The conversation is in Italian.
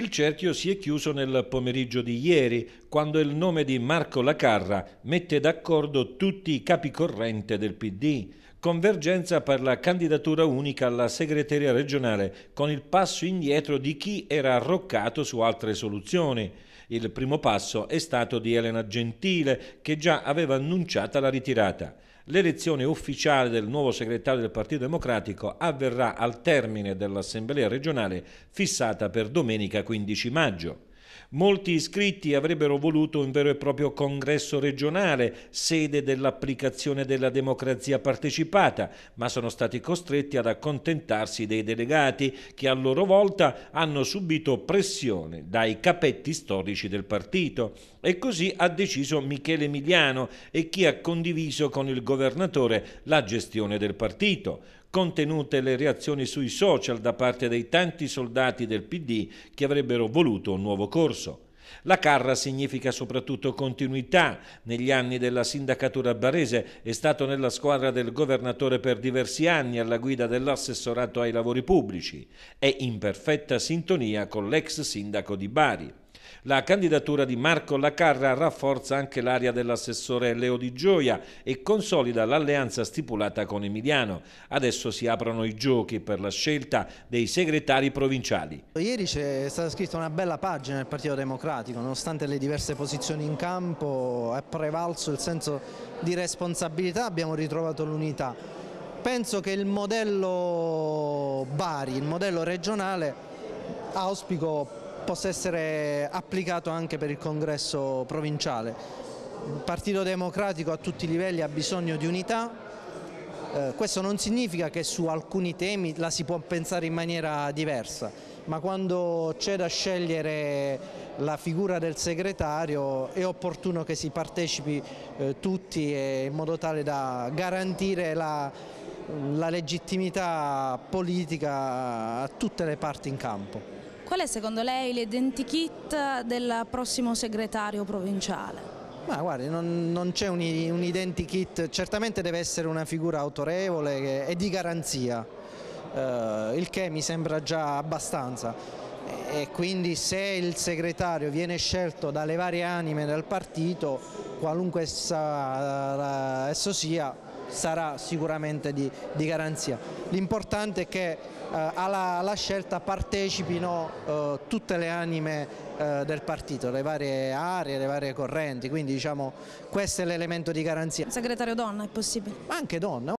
Il cerchio si è chiuso nel pomeriggio di ieri quando il nome di Marco Lacarra mette d'accordo tutti i capi corrente del PD. Convergenza per la candidatura unica alla segreteria regionale, con il passo indietro di chi era arroccato su altre soluzioni. Il primo passo è stato di Elena Gentile, che già aveva annunciata la ritirata. L'elezione ufficiale del nuovo segretario del Partito Democratico avverrà al termine dell'Assemblea regionale fissata per domenica 15 maggio. Molti iscritti avrebbero voluto un vero e proprio congresso regionale, sede dell'applicazione della democrazia partecipata, ma sono stati costretti ad accontentarsi dei delegati che a loro volta hanno subito pressione dai capetti storici del partito. E così ha deciso Michele Emiliano e chi ha condiviso con il governatore la gestione del partito contenute le reazioni sui social da parte dei tanti soldati del PD che avrebbero voluto un nuovo corso. La Carra significa soprattutto continuità. Negli anni della sindacatura barese è stato nella squadra del governatore per diversi anni alla guida dell'assessorato ai lavori pubblici. È in perfetta sintonia con l'ex sindaco di Bari. La candidatura di Marco Lacarra rafforza anche l'area dell'assessore Leo Di Gioia e consolida l'alleanza stipulata con Emiliano. Adesso si aprono i giochi per la scelta dei segretari provinciali. Ieri c'è stata scritta una bella pagina del Partito Democratico, nonostante le diverse posizioni in campo è prevalso il senso di responsabilità, abbiamo ritrovato l'unità. Penso che il modello Bari, il modello regionale, auspico possa essere applicato anche per il congresso provinciale. Il Partito Democratico a tutti i livelli ha bisogno di unità, eh, questo non significa che su alcuni temi la si può pensare in maniera diversa, ma quando c'è da scegliere la figura del segretario è opportuno che si partecipi eh, tutti in modo tale da garantire la, la legittimità politica a tutte le parti in campo. Qual è secondo lei l'identikit del prossimo segretario provinciale? Ma guardi, non, non c'è un, un identikit, certamente deve essere una figura autorevole e di garanzia, eh, il che mi sembra già abbastanza. E quindi se il segretario viene scelto dalle varie anime del partito, qualunque essa, eh, esso sia, sarà sicuramente di, di garanzia. L'importante è che eh, alla, alla, scelta partecipino eh, tutte le anime eh, del partito, le varie aree, le varie correnti, quindi diciamo questo è l'elemento di garanzia. Segretario donna è possibile? Anche donna.